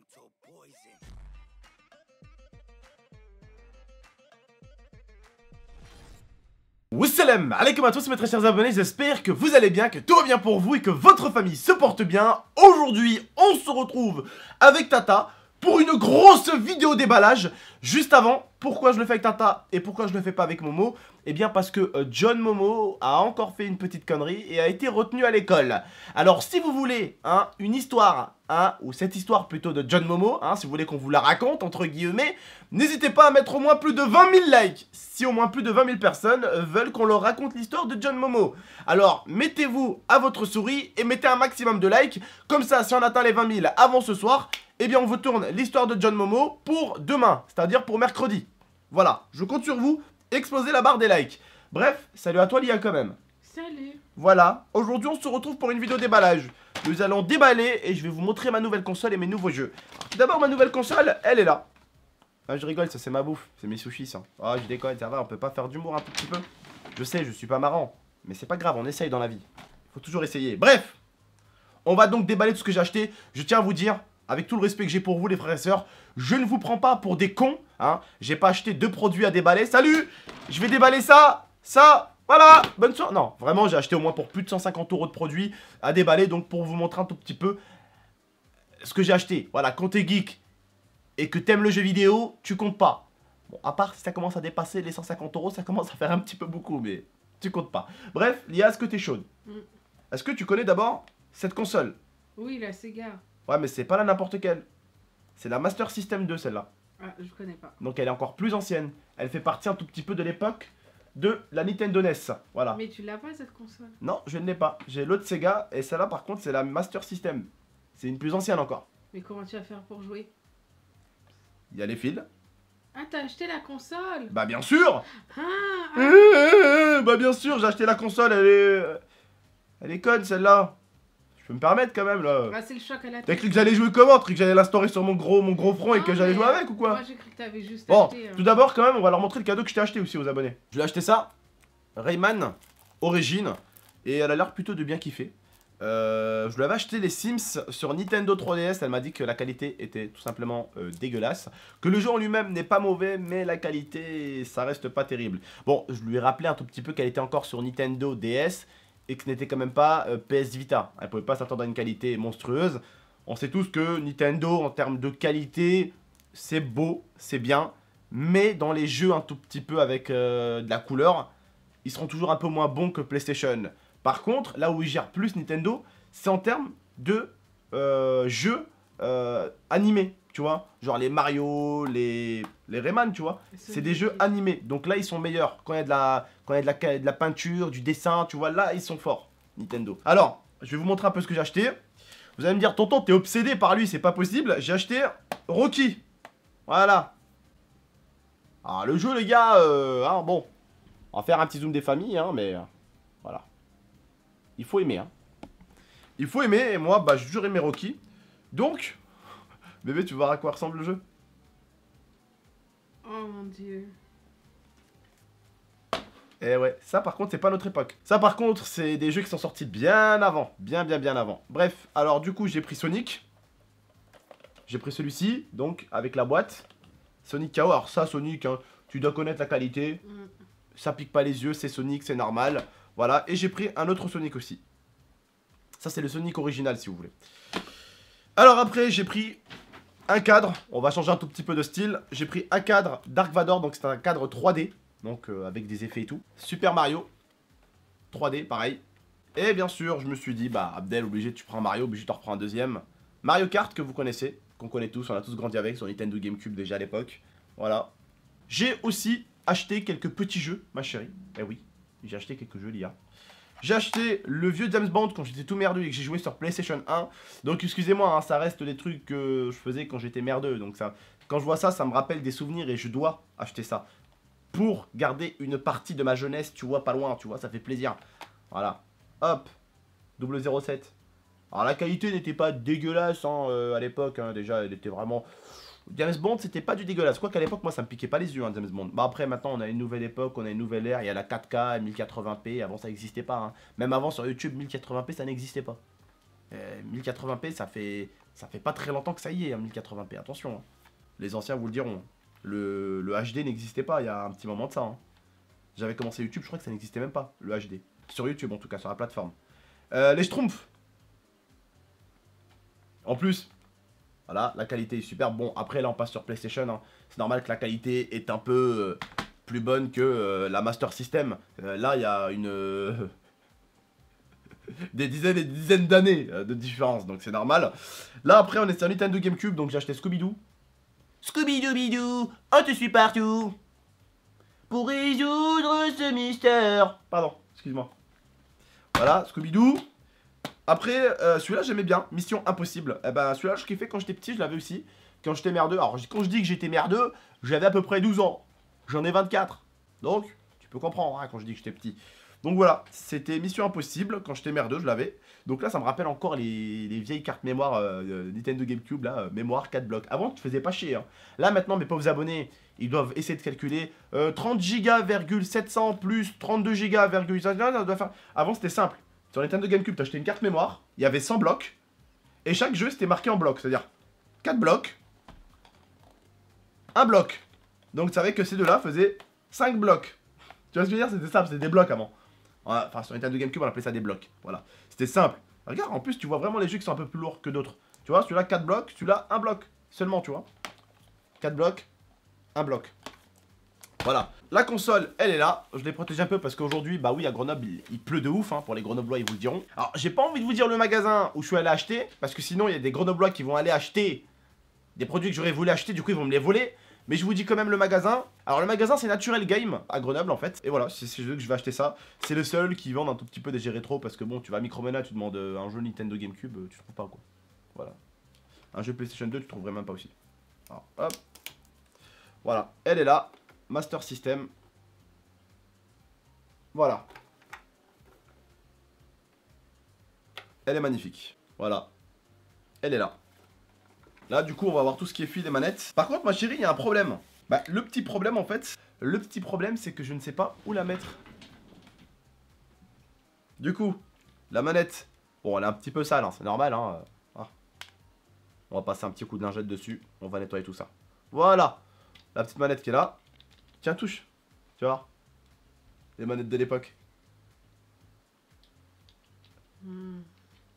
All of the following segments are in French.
mental poison. Wassalam à tous mes très chers abonnés, j'espère que vous allez bien, que tout va bien pour vous et que votre famille se porte bien. Aujourd'hui, on se retrouve avec Tata pour une grosse vidéo déballage. Juste avant, pourquoi je le fais avec Tata et pourquoi je le fais pas avec Momo Eh bien parce que euh, John Momo a encore fait une petite connerie et a été retenu à l'école. Alors si vous voulez hein, une histoire ou cette histoire plutôt de John Momo, hein, si vous voulez qu'on vous la raconte, entre guillemets, n'hésitez pas à mettre au moins plus de 20 000 likes, si au moins plus de 20 000 personnes euh, veulent qu'on leur raconte l'histoire de John Momo. Alors, mettez-vous à votre souris et mettez un maximum de likes, comme ça, si on atteint les 20 000 avant ce soir, eh bien on vous tourne l'histoire de John Momo pour demain, c'est-à-dire pour mercredi. Voilà, je compte sur vous, explosez la barre des likes. Bref, salut à toi Lia quand même. Salut voilà, aujourd'hui on se retrouve pour une vidéo déballage. Nous allons déballer et je vais vous montrer ma nouvelle console et mes nouveaux jeux. D'abord ma nouvelle console, elle est là. Ah je rigole, ça c'est ma bouffe, c'est mes sushis Ah je déconne, ça va, on peut pas faire d'humour un petit peu. Je sais, je suis pas marrant, mais c'est pas grave, on essaye dans la vie. Faut toujours essayer. Bref, on va donc déballer tout ce que j'ai acheté. Je tiens à vous dire, avec tout le respect que j'ai pour vous les frères et sœurs, je ne vous prends pas pour des cons, hein. J'ai pas acheté deux produits à déballer. Salut Je vais déballer ça, ça voilà, bonne soirée. Non, vraiment, j'ai acheté au moins pour plus de 150 euros de produits à déballer. Donc, pour vous montrer un tout petit peu ce que j'ai acheté. Voilà, quand t'es geek et que t'aimes le jeu vidéo, tu comptes pas. Bon, à part si ça commence à dépasser les 150 euros, ça commence à faire un petit peu beaucoup, mais tu comptes pas. Bref, Lia, est-ce que t'es chaude mm. Est-ce que tu connais d'abord cette console Oui, la Sega. Ouais, mais c'est pas la n'importe quelle. C'est la Master System 2, celle-là. Ah, je connais pas. Donc, elle est encore plus ancienne. Elle fait partie un tout petit peu de l'époque de la Nintendo NES. Voilà. Mais tu l'as pas cette console Non, je ne l'ai pas. J'ai l'autre Sega et celle-là par contre c'est la Master System. C'est une plus ancienne encore. Mais comment tu vas faire pour jouer Il y a les fils. Ah, t'as acheté la console Bah bien sûr ah, ah. Eh, eh, eh, Bah bien sûr, j'ai acheté la console, elle est... Euh, elle est conne celle-là peux me permettre quand même là. Ah, c'est le choc la T'as cru que j'allais jouer comment T'as cru que j'allais l'instaurer sur mon gros, mon gros front et que j'allais jouer avec ou quoi Moi j'ai cru que t'avais juste Bon, hein. tout d'abord quand même, on va leur montrer le cadeau que je t'ai acheté aussi aux abonnés. Je lui ai acheté ça, Rayman origine, et elle a l'air plutôt de bien kiffer. Euh, je lui avais acheté les Sims sur Nintendo 3DS, elle m'a dit que la qualité était tout simplement euh, dégueulasse, que le jeu en lui-même n'est pas mauvais, mais la qualité, ça reste pas terrible. Bon, je lui ai rappelé un tout petit peu qu'elle était encore sur Nintendo DS, et que ce n'était quand même pas euh, PS Vita. Elle ne pouvait pas s'attendre à une qualité monstrueuse. On sait tous que Nintendo, en termes de qualité, c'est beau, c'est bien, mais dans les jeux un tout petit peu avec euh, de la couleur, ils seront toujours un peu moins bons que PlayStation. Par contre, là où ils gèrent plus Nintendo, c'est en termes de euh, jeux animés, tu vois. Genre les Mario, les les Rayman, tu vois. C'est des jeux animés. Donc là, ils sont meilleurs. Quand il y a, de la, de, la, de la peinture, du dessin, tu vois, là, ils sont forts, Nintendo. Alors, je vais vous montrer un peu ce que j'ai acheté. Vous allez me dire, tonton, t'es obsédé par lui, c'est pas possible. J'ai acheté Rocky. Voilà. Ah, le jeu, les gars, Ah bon. On va faire un petit zoom des familles, hein, mais euh, voilà. Il faut aimer, hein. Il faut aimer, et moi, bah, je jure aimer Rocky. Donc, bébé, tu voir à quoi ressemble le jeu. Oh mon dieu. Eh ouais, ça par contre, c'est pas notre époque. Ça par contre, c'est des jeux qui sont sortis bien avant. Bien, bien, bien avant. Bref, alors du coup, j'ai pris Sonic. J'ai pris celui-ci, donc avec la boîte. Sonic KO. Alors ça, Sonic, hein, tu dois connaître la qualité. Mm. Ça pique pas les yeux, c'est Sonic, c'est normal. Voilà, et j'ai pris un autre Sonic aussi. Ça, c'est le Sonic original, si vous voulez. Alors après, j'ai pris un cadre, on va changer un tout petit peu de style. J'ai pris un cadre Dark Vador, donc c'est un cadre 3D, donc euh, avec des effets et tout. Super Mario, 3D, pareil. Et bien sûr, je me suis dit, bah Abdel, obligé, tu prends Mario, obligé, tu reprends un deuxième. Mario Kart, que vous connaissez, qu'on connaît tous, on a tous grandi avec, sur Nintendo Gamecube déjà à l'époque. Voilà. J'ai aussi acheté quelques petits jeux, ma chérie. Eh oui, j'ai acheté quelques jeux, l'IA. J'ai acheté le vieux James Bond quand j'étais tout merdeux et que j'ai joué sur PlayStation 1. Donc excusez-moi, hein, ça reste des trucs que je faisais quand j'étais merdeux. Donc ça, quand je vois ça, ça me rappelle des souvenirs et je dois acheter ça. Pour garder une partie de ma jeunesse, tu vois, pas loin, tu vois, ça fait plaisir. Voilà. Hop. 007. Alors la qualité n'était pas dégueulasse hein, euh, à l'époque, hein. déjà elle était vraiment... James Bond, c'était pas du dégueulasse. Quoi qu'à l'époque, moi, ça me piquait pas les yeux, hein, James Bond. Bah après, maintenant, on a une nouvelle époque, on a une nouvelle ère. Il y a la 4K, 1080p. Avant, ça n'existait pas. Hein. Même avant, sur YouTube, 1080p, ça n'existait pas. 1080p, euh, ça fait, ça fait pas très longtemps que ça y est, hein, 1080p. Attention, hein. les anciens vous le diront. Le, le HD n'existait pas il y a un petit moment de ça. Hein. J'avais commencé YouTube, je crois que ça n'existait même pas, le HD. Sur YouTube, en tout cas, sur la plateforme. Euh, les Schtroumpfs. En plus, voilà, la qualité est super. Bon, après, là, on passe sur PlayStation. Hein. C'est normal que la qualité est un peu euh, plus bonne que euh, la Master System. Euh, là, il y a une... des dizaines et des dizaines d'années de différence, donc c'est normal. Là, après, on est sur Nintendo GameCube, donc j'ai acheté Scooby-Doo. Scooby-Doo-Bidoo, on oh, te suit partout pour résoudre ce mystère. Pardon, excuse-moi. Voilà, Scooby-Doo. Après, euh, celui-là, j'aimais bien. Mission impossible. Eh ben, celui-là, je kiffais quand j'étais petit, je l'avais aussi. Quand j'étais merdeux. Alors, quand je dis que j'étais merdeux, j'avais à peu près 12 ans. J'en ai 24. Donc, tu peux comprendre hein, quand je dis que j'étais petit. Donc voilà, c'était Mission Impossible, quand j'étais merdeux, je l'avais. Donc là, ça me rappelle encore les, vieilles cartes mémoire euh, euh, Nintendo GameCube, là, mémoire 4 blocs. Avant, tu faisais pas chier. Hein. Là, maintenant, mes pauvres abonnés, ils doivent essayer de calculer 30 virgule, 700 plus 32 gigas, ça doit Avant, c'était simple. Sur Nintendo Gamecube, acheté une carte mémoire, il y avait 100 blocs, et chaque jeu c'était marqué en blocs, c'est-à-dire 4 blocs, 1 bloc. Donc tu savais que ces deux-là faisaient 5 blocs. Tu vois ce que je veux dire C'était simple, c'était des blocs avant. Enfin, sur Nintendo Gamecube, on appelait ça des blocs. Voilà, c'était simple. Regarde, en plus, tu vois vraiment les jeux qui sont un peu plus lourds que d'autres. Tu vois, celui-là 4 blocs, celui-là 1 bloc seulement, tu vois. 4 blocs, 1 bloc. Voilà. La console, elle est là. Je l'ai protégée un peu parce qu'aujourd'hui, bah oui, à Grenoble, il, pleut de ouf. Hein, pour les Grenoblois, ils vous le diront. Alors, j'ai pas envie de vous dire le magasin où je suis allé acheter parce que sinon, il y a des Grenoblois qui vont aller acheter des produits que j'aurais voulu acheter. Du coup, ils vont me les voler. Mais je vous dis quand même le magasin. Alors le magasin c'est Naturel Game à Grenoble en fait. Et voilà, c'est je veux que je vais acheter ça. C'est le seul qui vend un tout petit peu des jeux rétro parce que bon, tu vas à Micromania, tu demandes euh, un jeu Nintendo GameCube, euh, tu trouves pas quoi. Voilà. Un jeu PlayStation 2, tu trouverais même pas aussi. Alors, hop. Voilà, elle est là. Master System. Voilà. Elle est magnifique. Voilà. Elle est là. Là, du coup, on va voir tout ce qui est fil des manettes. Par contre, ma chérie, il y a un problème. Bah, le petit problème, en fait, le petit problème, c'est que je ne sais pas où la mettre. Du coup, la manette. Bon, elle est un petit peu sale, hein, c'est normal. Hein, euh, ah. On va passer un petit coup de lingette dessus. On va nettoyer tout ça. Voilà. La petite manette qui est là. Tiens, touche. Tu vois Les manettes de l'époque.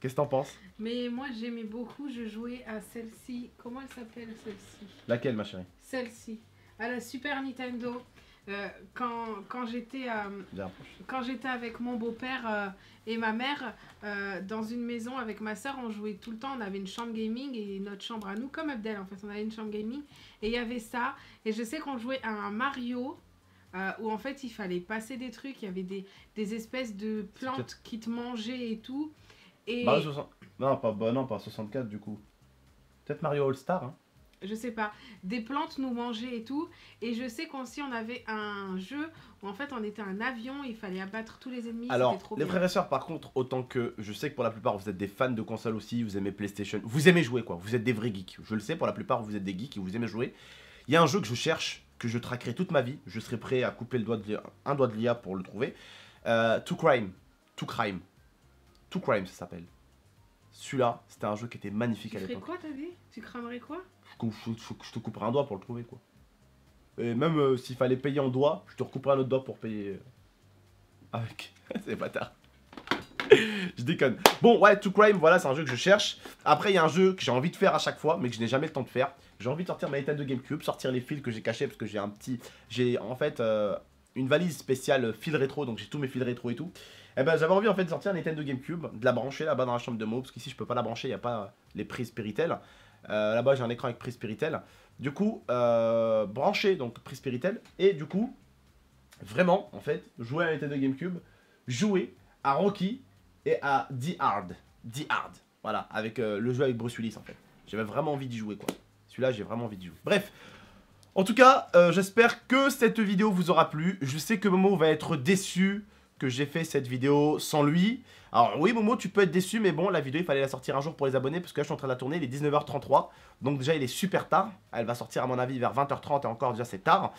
Qu'est-ce que t'en penses Mais moi j'aimais beaucoup, je jouais à celle-ci. Comment elle s'appelle celle-ci Laquelle ma chérie Celle-ci. À la Super Nintendo. Euh, quand, quand j'étais euh, quand j'étais avec mon beau-père euh, et ma mère dans une maison avec ma soeur on jouait tout le temps on avait une chambre gaming et notre chambre à nous comme Abdel en fait on avait une chambre gaming et il y avait ça et je sais qu'on jouait à un Mario où en fait il fallait passer des trucs il y avait des, des espèces de plantes qui te mangeaient et tout et bah, non pas bah, non pas 64 du coup peut-être Mario All Star hein je sais pas, des plantes nous mangeaient et tout. Et je sais si on avait un jeu où en fait on était un avion, il fallait abattre tous les ennemis. Alors, trop les frères et sœurs, par contre, autant que je sais que pour la plupart vous êtes des fans de console aussi, vous aimez PlayStation, vous aimez jouer quoi, vous êtes des vrais geeks. Je le sais, pour la plupart vous êtes des geeks et vous aimez jouer. Il y a un jeu que je cherche, que je traquerai toute ma vie, je serai prêt à couper le doigt de un doigt de l'IA pour le trouver. Euh, to Crime, To Crime, To Crime ça s'appelle. Celui-là, c'était un jeu qui était magnifique à l'époque. Tu quoi, t'as dit Tu cramerais quoi je, te couperai un doigt pour le trouver, quoi. Et même euh, s'il fallait payer en doigt, je te recouperai un autre doigt pour payer euh, avec. c'est bâtard. je déconne. Bon, ouais, To Crime, voilà, c'est un jeu que je cherche. Après, il y a un jeu que j'ai envie de faire à chaque fois, mais que je n'ai jamais le temps de faire. J'ai envie de sortir ma Nintendo de Gamecube, sortir les fils que j'ai cachés, parce que j'ai un petit... J'ai, en fait, euh, une valise spéciale fil rétro, donc j'ai tous mes fils rétro et tout. Et eh ben, j'avais envie, en fait, de sortir un Nintendo de Gamecube, de la brancher là-bas dans la chambre de mots, parce qu'ici, je peux pas la brancher, il n'y a pas les prises Péritel. Euh, là-bas, j'ai un écran avec prise Spiritel. Du coup, euh, brancher donc prise Spiritel. Et du coup, vraiment, en fait, jouer à de GameCube, jouer à Rocky et à The Hard. The Hard. Voilà, avec euh, le jeu avec Bruce Willis en fait. J'avais vraiment envie d'y jouer quoi. Celui-là, j'ai vraiment envie d'y jouer. Bref, en tout cas, j'espère que cette vidéo vous aura plu. Je sais que Momo va être déçu que j'ai fait cette vidéo sans lui. Alors oui Momo, tu peux être déçu, mais bon, la vidéo, il fallait la sortir un jour pour les abonnés, parce que là, je suis en train de la tourner, il est 19h33, donc déjà, il est super tard. Elle va sortir, à mon avis, vers 20h30, et encore, déjà, c'est tard.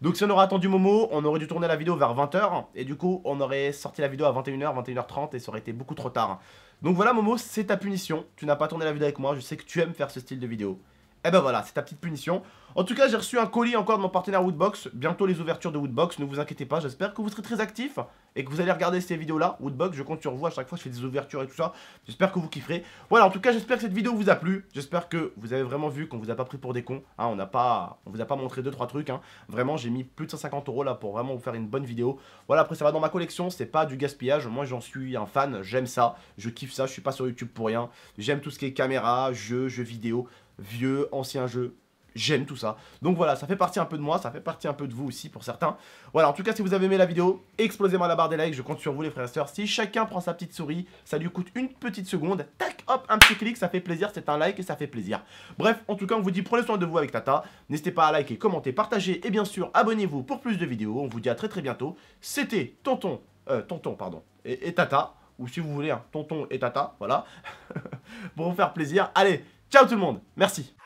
Donc si on aurait attendu Momo, on aurait dû tourner la vidéo vers 20h, et du coup, on aurait sorti la vidéo à 21h, 21h30, et ça aurait été beaucoup trop tard. Donc voilà Momo, c'est ta punition, tu n'as pas tourné la vidéo avec moi, je sais que tu aimes faire ce style de vidéo. Et eh ben voilà, c'est ta petite punition. En tout cas, j'ai reçu un colis encore de mon partenaire Woodbox. Bientôt les ouvertures de Woodbox, ne vous inquiétez pas, j'espère que vous serez très actifs et que vous allez regarder ces vidéos-là. Woodbox, je compte sur vous, à chaque fois je fais des ouvertures et tout ça. J'espère que vous kifferez. Voilà, en tout cas, j'espère que cette vidéo vous a plu. J'espère que vous avez vraiment vu qu'on vous a pas pris pour des cons. Hein, on n'a pas, on vous a pas montré deux, trois trucs. Hein. Vraiment, j'ai mis plus de 150 euros là pour vraiment vous faire une bonne vidéo. Voilà, après ça va dans ma collection, c'est pas du gaspillage. Moi, j'en suis un fan, j'aime ça, je kiffe ça, je suis pas sur YouTube pour rien. J'aime tout ce qui est caméra, jeux, jeux vidéo vieux, ancien jeu j'aime tout ça. Donc voilà, ça fait partie un peu de moi, ça fait partie un peu de vous aussi pour certains. Voilà, en tout cas, si vous avez aimé la vidéo, explosez-moi la barre des likes, je compte sur vous les frères et sœurs. Si chacun prend sa petite souris, ça lui coûte une petite seconde, tac, hop, un petit clic, ça fait plaisir, c'est un like et ça fait plaisir. Bref, en tout cas, on vous dit prenez soin de vous avec Tata. N'hésitez pas à liker, commenter, partager et bien sûr, abonnez-vous pour plus de vidéos. On vous dit à très très bientôt. C'était Tonton, euh, Tonton, pardon, et, Tata, ou si vous voulez, hein, Tonton et Tata, voilà, pour vous faire plaisir. Allez Ciao tout le monde, merci.